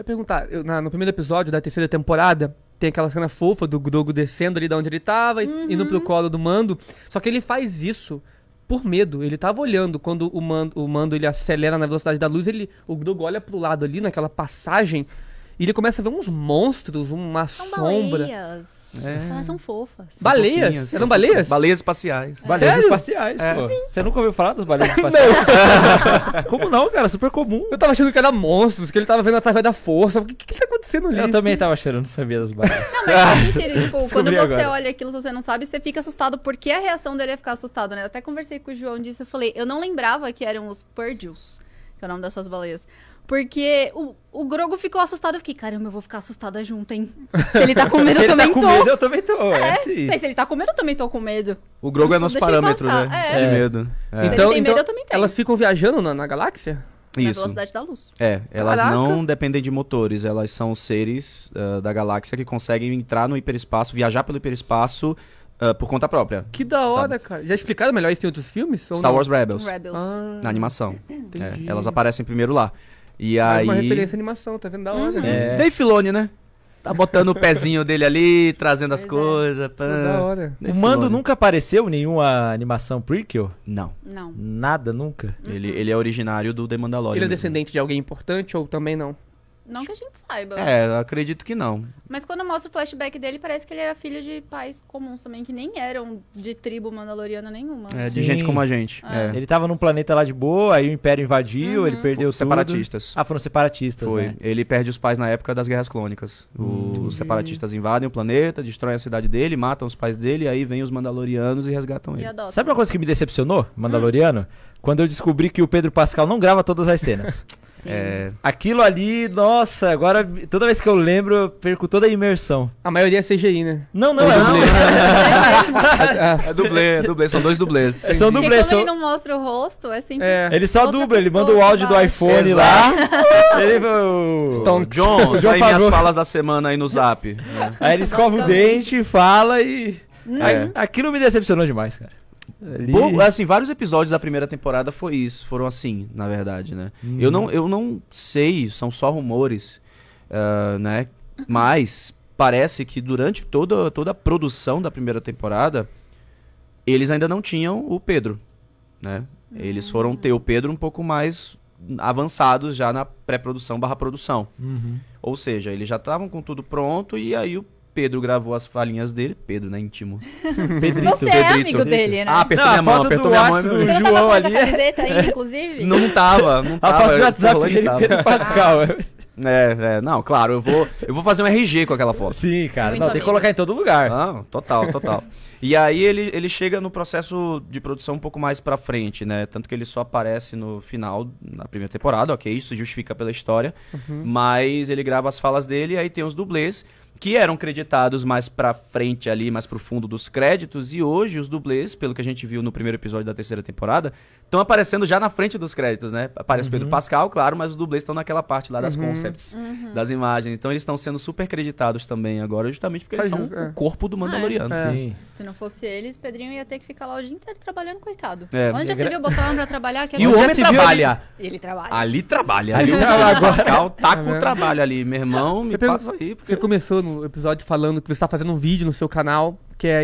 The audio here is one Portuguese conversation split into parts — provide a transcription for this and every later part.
Eu perguntar, eu, na, no primeiro episódio da terceira temporada, tem aquela cena fofa do Grogo descendo ali de onde ele tava, uhum. indo pro colo do Mando. Só que ele faz isso por medo. Ele tava olhando quando o Mando, o Mando ele acelera na velocidade da luz, ele o Grogo olha pro lado ali naquela passagem e ele começa a ver uns monstros, uma são sombra. Baleias. É. Elas ah, são fofas. Baleias? Fofinhas. Eram baleias? Baleias espaciais. É. Baleias Sério? espaciais, é. pô. Sim. Você nunca ouviu falar das baleias espaciais? Como não, cara? Super comum. Eu tava achando que era monstros, que ele tava vendo através da força. O que, que, que tá acontecendo ali? Eu também tava achando, não sabia das baleias. Não, mas é mentira. Tipo, quando você agora. olha aquilo, se você não sabe, você fica assustado. Porque a reação dele é ficar assustado, né? Eu até conversei com o João disso. Eu falei, eu não lembrava que eram os purdius que é o nome dessas baleias. Porque o, o Grogo ficou assustado. Eu fiquei, caramba, eu vou ficar assustada junto, hein? Se ele tá com medo, eu também tô. Se ele tá com medo, eu também tô. É, é sim. se ele tá com medo, eu também tô com medo. O Grogo é nosso parâmetro, né? É. De é. medo. É. é. Então, então elas ficam viajando na, na galáxia? Isso. Na velocidade da luz. É, elas Caraca. não dependem de motores, elas são seres uh, da galáxia que conseguem entrar no hiperespaço, viajar pelo hiperespaço Uh, por conta própria. Que da hora, sabe? cara. Já explicaram melhor isso em outros filmes? Star Wars Rebels. Rebels. Ah, na animação. É, elas aparecem primeiro lá. E aí. uma referência à animação, tá vendo da hora. Uhum. Né? É. Dave Filoni, né? Tá botando o pezinho dele ali, trazendo as é. coisas. É. Da hora. O Mando nunca apareceu em nenhuma animação prequel? Não. Não. Nada, nunca? Uhum. Ele, ele é originário do The Mandalorian. Ele é mesmo. descendente de alguém importante ou também não? Não que a gente saiba. É, eu acredito que não. Mas quando mostra o flashback dele, parece que ele era filho de pais comuns também, que nem eram de tribo mandaloriana nenhuma. É, de Sim. gente como a gente. É. É. Ele tava num planeta lá de boa, aí o Império invadiu, uhum. ele perdeu os Separatistas. Ah, foram separatistas, Foi. Né? Ele perde os pais na época das Guerras Clônicas. Hum. Os separatistas invadem o planeta, destroem a cidade dele, matam os pais dele, aí vem os mandalorianos e resgatam e ele. Adotam. Sabe uma coisa que me decepcionou, mandaloriano? Hum quando eu descobri que o Pedro Pascal não grava todas as cenas. É, aquilo ali, nossa, agora toda vez que eu lembro, eu perco toda a imersão. A maioria é CGI, né? Não, não, é, não. Dublê. é, é dublê. É dublê, são dois dublês. É, são dublês. são... ele não mostra o rosto, é sempre. É. Ele só dubla, ele manda o áudio do iPhone Exato. lá. ele o... Stone John, John aí minhas falas da semana aí no zap. Aí ele escova o dente, fala e. aquilo me decepcionou demais, cara. Ali... assim, vários episódios da primeira temporada foi isso, foram assim, na verdade, né? Hum. Eu, não, uhum. eu não sei, são só rumores, uh, né? Mas parece que durante toda, toda a produção da primeira temporada, eles ainda não tinham o Pedro, né? Eles ah. foram ter o Pedro um pouco mais avançados já na pré-produção barra produção. Uhum. Ou seja, eles já estavam com tudo pronto e aí o Pedro gravou as falinhas dele. Pedro, né? Íntimo. Pedrito. Você é Pedrito. amigo dele, né? Ah, apertou não, minha mão, apertou minha mão. Do João ali. Você não tava com essa camiseta aí, inclusive? Não tava, não tava. A foto do WhatsApp dele, Pedro Pascal. É, é, não, claro, eu vou, eu vou fazer um RG com aquela foto. Sim, cara. não, tem que colocar em todo lugar. Não, total, total. e aí ele, ele chega no processo de produção um pouco mais pra frente, né? Tanto que ele só aparece no final, na primeira temporada, ok, isso justifica pela história. Uhum. Mas ele grava as falas dele e aí tem os dublês que eram creditados mais pra frente ali, mais pro fundo dos créditos, e hoje os dublês, pelo que a gente viu no primeiro episódio da terceira temporada, estão aparecendo já na frente dos créditos, né? Aparece uhum. Pedro Pascal, claro, mas os dublês estão naquela parte lá das uhum. concepts, uhum. das imagens. Então eles estão sendo super creditados também agora, justamente porque Faz eles são é. o corpo do Mandaloriano. Ah, é. é. Se não fosse eles, Pedrinho ia ter que ficar lá o dia inteiro trabalhando, coitado. É, Onde já é se viu botar o homem pra trabalhar? Que e é o homem trabalha. Ali... Ele trabalha. Ali trabalha. Ali o Pedro Pascal tá com o trabalho ali. Meu irmão, me eu passa aí. Porque... Você começou no episódio falando que você está fazendo um vídeo no seu canal, que é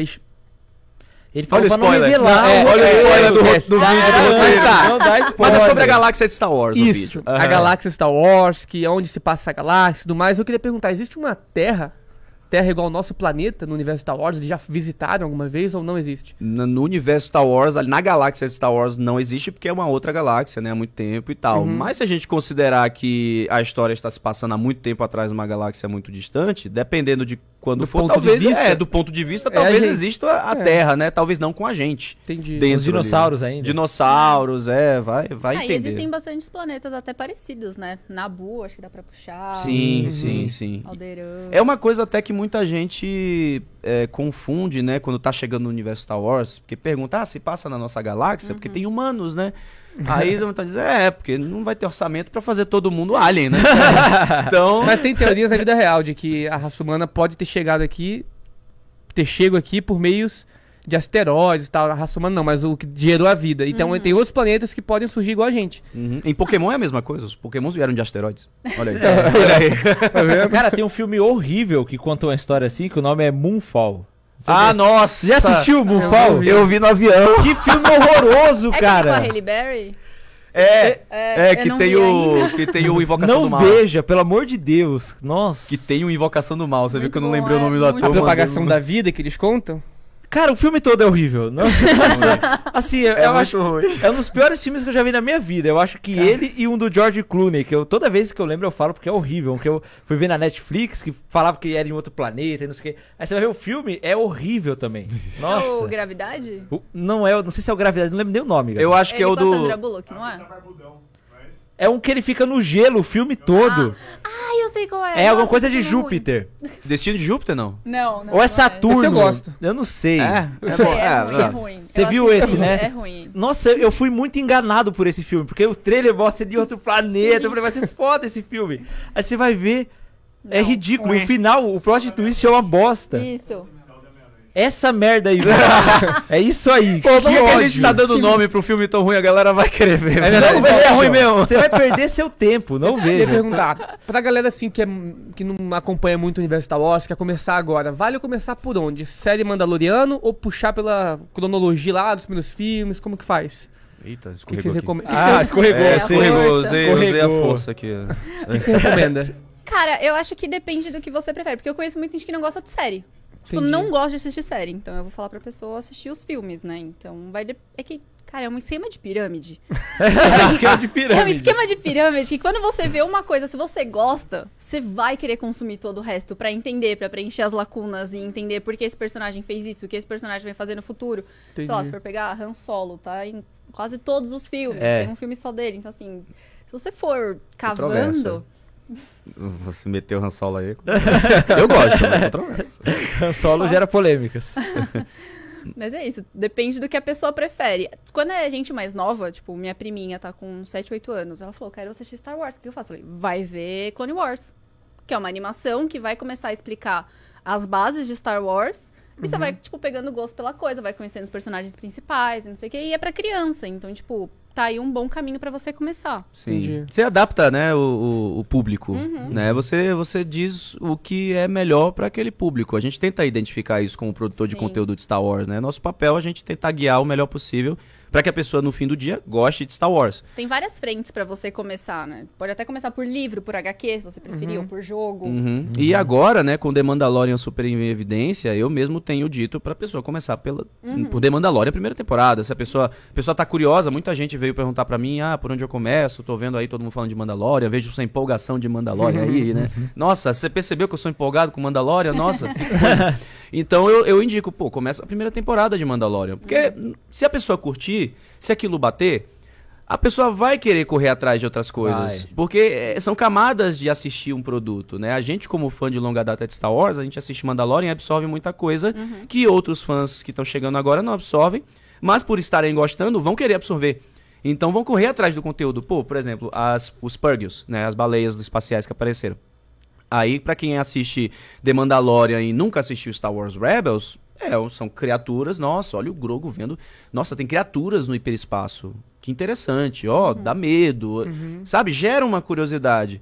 ele falou olha pra spoiler. não Não, é, olha o spoiler do, do, do vídeo do roteiro. Mas, tá. Mas é sobre a galáxia de Star Wars Isso, o vídeo. Uhum. A é. galáxia Star Wars, que é onde se passa a galáxia e tudo mais. Eu queria perguntar, existe uma Terra Terra igual ao nosso planeta no universo Star Wars? Eles já visitaram alguma vez ou não existe? No, universo Star Wars, na galáxia Star Wars não existe porque é uma outra galáxia, né? Há muito tempo e tal. Uhum. Mas se a gente considerar que a história está se passando há muito tempo atrás numa galáxia muito distante, dependendo de quando do for, ponto talvez, de vista, é, do ponto de vista, é, talvez a gente... exista a, é. Terra, né? Talvez não com a gente. Entendi. Dentro Os dinossauros ali. ainda. Dinossauros, é, vai, vai ah, entender. existem bastantes planetas até parecidos, né? Nabu, acho que dá pra puxar. Sim, uhum. sim, sim. Aldeirão. É uma coisa até que muita gente é, confunde, né, quando tá chegando no universo Star Wars, porque pergunta, ah, se passa na nossa galáxia, uhum. porque tem humanos, né? Aí tá dizendo, é, porque não vai ter orçamento para fazer todo mundo alien, né? então... Mas tem teorias na vida real de que a raça humana pode ter chegado aqui, ter chego aqui por meios de asteroides, tal, a raça humana não, mas o que gerou a vida. Então uhum. tem outros planetas que podem surgir igual a gente. Uhum. Em Pokémon é a mesma coisa, os Pokémons vieram de asteroides. Olha aí. É. Olha aí. É Cara, tem um filme horrível que conta uma história assim, que o nome é Moonfall. Você ah, nossa! Já assistiu o Moonfall? Eu, eu vi no avião. Que filme horroroso, é cara! É com a Halle Berry? É, é, é que, tem o, que tem o Invocação não do Mal. Não veja, pelo amor de Deus. Nossa. Que tem o Invocação do Mal. Você muito viu que eu não lembrei é, o nome do é ator. A propagação da vida que eles contam? Cara, o filme todo é horrível. Não, é assim, eu, é eu acho. Ruim. É um dos piores filmes que eu já vi na minha vida. Eu acho que Cara. ele e um do George Clooney, que eu toda vez que eu lembro eu falo porque é horrível. Um que eu fui ver na Netflix, que falava que era em outro planeta e não sei o quê. Aí você vai ver o filme, é horrível também. Nossa. É o Gravidade? O, não é, não sei se é o Gravidade, não lembro nem o nome. Eu acho que é, é o do. Bullock, não é? É um que ele fica no gelo o filme todo. Ah, ah eu sei qual é. É alguma coisa de Júpiter. Destino de Júpiter, não? Não, não. Ou é, é Saturno. Esse eu gosto. Eu não sei. É, é, você... é, ah, é ruim, ruim. Você eu viu esse, né? É ruim. Nossa, eu fui muito enganado por esse filme, porque o trailer mostra de outro planeta. Eu falei, vai ser foda esse filme. Aí você vai ver. É não, é ridículo. O final, o plot twist é uma bosta. Isso essa merda aí, velho. é isso aí. Pô, que, é que a gente tá dando nome nome pro filme tão ruim, a galera vai querer ver. É verdade, não, vai ser ruim mesmo. Você vai perder seu tempo, não veja. Eu perguntar, pra galera assim que, é, que não acompanha muito o universo da Wars, quer começar agora, vale começar por onde? Série Mandaloriano ou puxar pela cronologia lá dos primeiros filmes? Como que faz? Eita, escorregou. Que que recome... Ah, escorregou, é, escorregou, usei, usei a força aqui. O que, que você recomenda? Cara, eu acho que depende do que você prefere, porque eu conheço muita gente que não gosta de série. Tipo, não gosto de assistir série, então eu vou falar pra pessoa assistir os filmes, né? Então vai. De... É que Cara, é um esquema de pirâmide. é um esquema de pirâmide. É um esquema de pirâmide que quando você vê uma coisa, se você gosta, você vai querer consumir todo o resto para entender, para preencher as lacunas e entender por que esse personagem fez isso, o que esse personagem vai fazer no futuro. Entendi. Sei lá, se for pegar Han Solo, tá em quase todos os filmes, é. tem um filme só dele. Então, assim, se você for cavando. Você meteu Han Solo aí. Eu gosto, eu Han Solo Nossa. gera polêmicas. Mas é isso, depende do que a pessoa prefere. Quando é gente mais nova, tipo, minha priminha tá com 7, 8 anos, ela falou: quero assistir Star Wars, o que eu faço? Eu falei, vai ver Clone Wars, que é uma animação que vai começar a explicar as bases de Star Wars e uhum. você vai, uhum. tipo, pegando gosto pela coisa, vai conhecendo os personagens principais, não sei o quê. E é pra criança, então, tipo, tá aí um bom caminho para você começar. Sim. Entendi. Você adapta, né, o, o público, uhum. né? Você, você diz o que é melhor para aquele público. A gente tenta identificar isso como produtor Sim. de conteúdo de Star Wars, né? Nosso papel é a gente tentar guiar o melhor possível para que a pessoa no fim do dia goste de Star Wars. Tem várias frentes para você começar, né? Pode até começar por livro, por HQ, se você preferir, uhum. ou por jogo. Uhum. Uhum. E agora, né, com The Mandalorian super em evidência, eu mesmo tenho dito para a pessoa começar pela uhum. por The Mandalorian primeira temporada. Se a pessoa, a pessoa tá curiosa, muita gente veio perguntar para mim, ah, por onde eu começo? Tô vendo aí todo mundo falando de Mandalorian, vejo sua empolgação de Mandalorian aí, né? Uhum. Uhum. Nossa, você percebeu que eu sou empolgado com Mandalorian? Nossa. então eu, eu indico, pô, começa a primeira temporada de Mandalorian, porque se a pessoa curtir se aquilo bater, a pessoa vai querer correr atrás de outras coisas. Vai. Porque eh, são camadas de assistir um produto, né? A gente, como fã de longa data de Star Wars, a gente assiste Mandalorian e absorve muita coisa uhum. que outros fãs que estão chegando agora não absorvem, mas por estarem gostando, vão querer absorver. Então vão correr atrás do conteúdo. Pô, por exemplo, as, os Purgils, né? As baleias espaciais que apareceram. Aí, para quem assiste The Mandalorian e nunca assistiu Star Wars Rebels, é, são criaturas, nossa, olha o Grogo vendo. Nossa, tem criaturas no hiperespaço. Que interessante, ó, uhum. dá medo. Uhum. Sabe, gera uma curiosidade.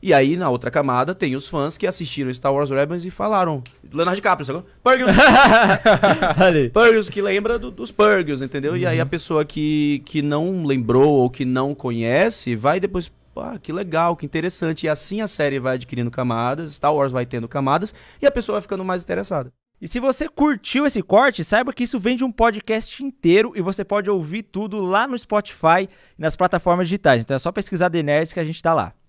E aí, na outra camada, tem os fãs que assistiram Star Wars Rebels e falaram. Leonardo DiCaprio, sacou? Purgils! Purgils, que lembra do, dos Purgils, entendeu? Uhum. E aí a uhum. pessoa que, que não lembrou ou que não conhece, vai depois... Ah, que legal, que interessante. E assim a série vai adquirindo camadas, Star Wars vai tendo camadas, e a pessoa vai ficando mais interessada. E se você curtiu esse corte, saiba que isso vem de um podcast inteiro e você pode ouvir tudo lá no Spotify e nas plataformas digitais. Então é só pesquisar The Nerds que a gente está lá.